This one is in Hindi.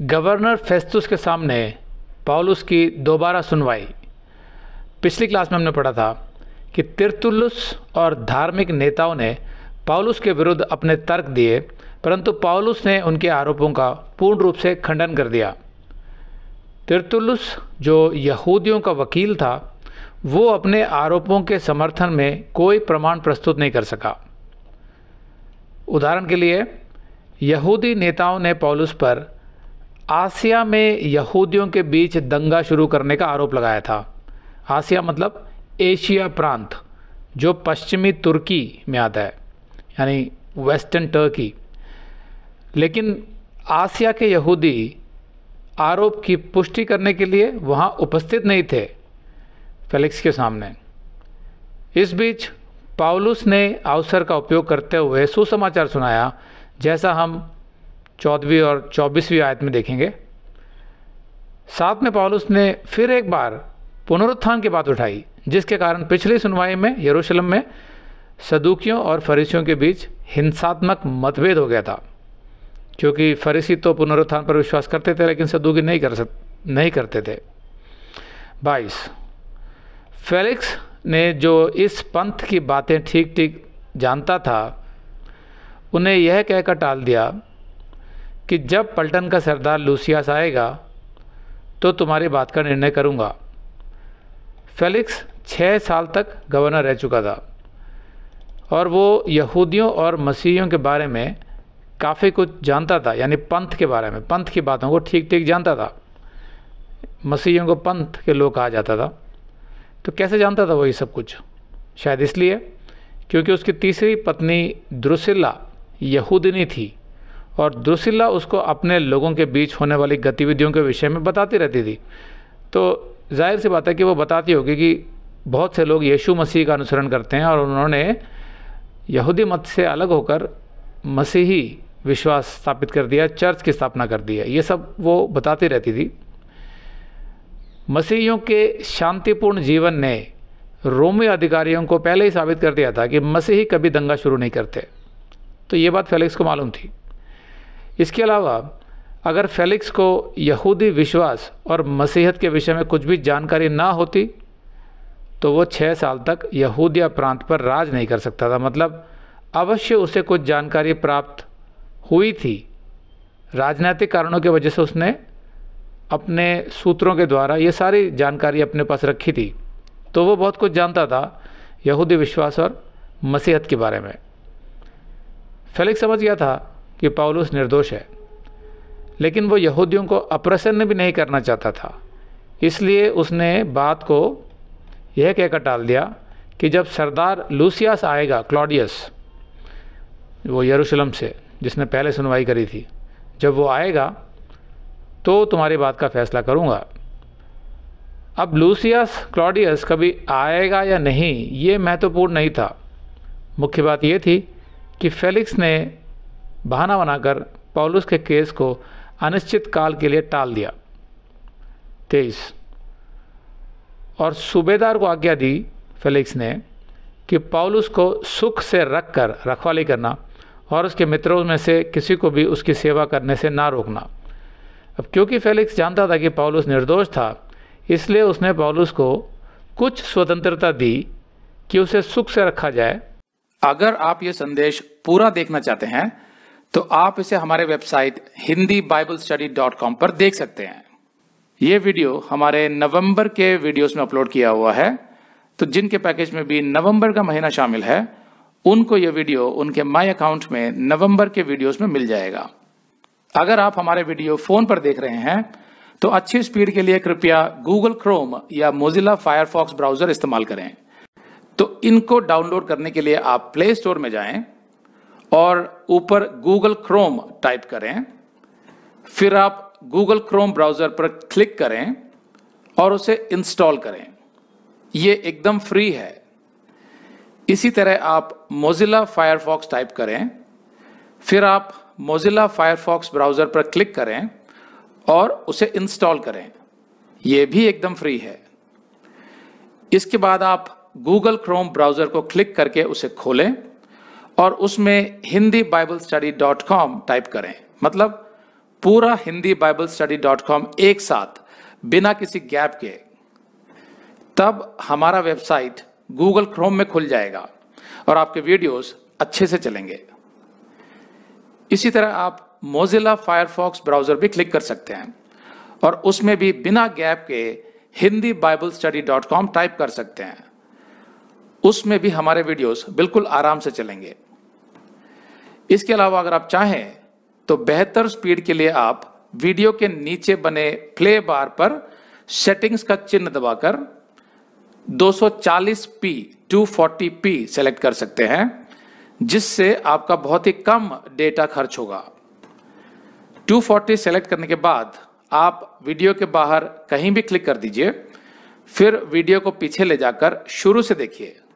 गवर्नर फेस्तुस के सामने पॉलुस की दोबारा सुनवाई पिछली क्लास में हमने पढ़ा था कि तिरतुलस और धार्मिक नेताओं ने पॉलुस के विरुद्ध अपने तर्क दिए परंतु पॉलुस ने उनके आरोपों का पूर्ण रूप से खंडन कर दिया तिरतुलस जो यहूदियों का वकील था वो अपने आरोपों के समर्थन में कोई प्रमाण प्रस्तुत नहीं कर सका उदाहरण के लिए यहूदी नेताओं ने पॉलुस पर आसिया में यहूदियों के बीच दंगा शुरू करने का आरोप लगाया था आसिया मतलब एशिया प्रांत जो पश्चिमी तुर्की में आता है यानी वेस्टर्न टर्की लेकिन आसिया के यहूदी आरोप की पुष्टि करने के लिए वहाँ उपस्थित नहीं थे फेलिक्स के सामने इस बीच पाउलुस ने अवसर का उपयोग करते हुए सुसमाचार सुनाया जैसा हम चौदहवीं और चौबीसवीं आयत में देखेंगे साथ में पॉलुस ने फिर एक बार पुनरुत्थान की बात उठाई जिसके कारण पिछली सुनवाई में यरूशलेम में सदूकियों और फरीसियों के बीच हिंसात्मक मतभेद हो गया था क्योंकि फरीसी तो पुनरुत्थान पर विश्वास करते थे लेकिन सदूकी नहीं कर सक नहीं करते थे बाईस फेलिक्स ने जो इस पंथ की बातें ठीक ठीक जानता था उन्हें यह कहकर टाल दिया कि जब पलटन का सरदार लूसियास आएगा तो तुम्हारी बात का निर्णय करूँगा फेलिक्स छः साल तक गवर्नर रह चुका था और वो यहूदियों और मसीहियों के बारे में काफ़ी कुछ जानता था यानी पंथ के बारे में पंथ की बातों को ठीक ठीक जानता था मसीहियों को पंथ के लोग कहा जाता था तो कैसे जानता था वो ये सब कुछ शायद इसलिए क्योंकि उसकी तीसरी पत्नी द्रुसिल्ला यहूदनी थी और द्रुसिला उसको अपने लोगों के बीच होने वाली गतिविधियों के विषय में बताती रहती थी तो जाहिर सी बात है कि वो बताती होगी कि बहुत से लोग यीशु मसीह का अनुसरण करते हैं और उन्होंने यहूदी मत से अलग होकर मसीही विश्वास स्थापित कर दिया चर्च की स्थापना कर दी है ये सब वो बताती रहती थी मसीहियों के शांतिपूर्ण जीवन ने रोमी अधिकारियों को पहले ही साबित कर दिया था कि मसीही कभी दंगा शुरू नहीं करते तो ये बात फेलिक्स को मालूम थी इसके अलावा अगर फेलिक्स को यहूदी विश्वास और मसीहत के विषय में कुछ भी जानकारी ना होती तो वो छः साल तक यहूदिया प्रांत पर राज नहीं कर सकता था मतलब अवश्य उसे कुछ जानकारी प्राप्त हुई थी राजनैतिक कारणों की वजह से उसने अपने सूत्रों के द्वारा ये सारी जानकारी अपने पास रखी थी तो वो बहुत कुछ जानता था यहूदी विश्वास और मसीहत के बारे में फेलिक्स समझ गया था कि पाउलुस निर्दोष है लेकिन वो यहूदियों को अप्रसन्न भी नहीं करना चाहता था इसलिए उसने बात को यह कहकर टाल दिया कि जब सरदार लूसियास आएगा क्लॉडियस वो यरूशलेम से जिसने पहले सुनवाई करी थी जब वो आएगा तो तुम्हारी बात का फैसला करूँगा अब लूसियास क्लॉडियस कभी आएगा या नहीं ये महत्वपूर्ण नहीं था मुख्य बात ये थी कि फेलिक्स ने बहाना बनाकर पॉलुस के केस को अनिश्चित काल के लिए टाल दिया तेईस और सूबेदार को आज्ञा दी फेलिक्स ने कि पॉलुस को सुख से रख कर रखवाली करना और उसके मित्रों में से किसी को भी उसकी सेवा करने से ना रोकना अब क्योंकि फेलिक्स जानता था कि पॉलुस निर्दोष था इसलिए उसने पॉलुस को कुछ स्वतंत्रता दी कि उसे सुख से रखा जाए अगर आप ये संदेश पूरा देखना चाहते हैं तो आप इसे हमारे website Hindi Bible study dot com पर देख सकते हैं ये वीडियो हमारे नवंबर के वीडियोस में अपलोड किया हुआ है तो जिनके पैकेज में भी नवंबर का महीना शामिल है उनको यह वीडियो उनके माई अकाउंट में नवंबर के वीडियोस में मिल जाएगा अगर आप हमारे वीडियो फोन पर देख रहे हैं तो अच्छी स्पीड के लिए कृपया गूगल क्रोम या मोजिला फायरफॉक्स ब्राउजर इस्तेमाल करें तो इनको डाउनलोड करने के लिए आप प्ले स्टोर में जाएं और ऊपर गूगल क्रोम टाइप करें फिर आप गूगल क्रोम ब्राउज़र पर क्लिक करें और उसे इंस्टॉल करें ये एकदम फ्री है इसी तरह आप मोजिला फायरफॉक्स टाइप करें फिर आप मोजिला फायरफॉक्स ब्राउज़र पर क्लिक करें और उसे इंस्टॉल करें यह भी एकदम फ्री है इसके बाद आप गूगल क्रोम ब्राउज़र को क्लिक करके उसे खोलें और उसमें Hindi Bible study dot com type करें मतलब पूरा Hindi Bible study dot com एक साथ बिना किसी गैप के तब हमारा वेबसाइट गूगल क्रोम में खुल जाएगा और आपके वीडियोस अच्छे से चलेंगे इसी तरह आप मोजिला फायरफॉक्स ब्राउज़र भी क्लिक कर सकते हैं और उसमें भी बिना गैप के Hindi Bible study dot com type कर सकते हैं उसमें भी हमारे वीडियोस बिल्कुल आराम से चलेंगे इसके अलावा अगर आप चाहें तो बेहतर स्पीड के लिए आप वीडियो के नीचे बने प्ले बार पर सेटिंग्स का चिन्ह दबाकर 240p 240p सेलेक्ट कर सकते हैं जिससे आपका बहुत ही कम डेटा खर्च होगा 240 सेलेक्ट करने के बाद आप वीडियो के बाहर कहीं भी क्लिक कर दीजिए फिर वीडियो को पीछे ले जाकर शुरू से देखिए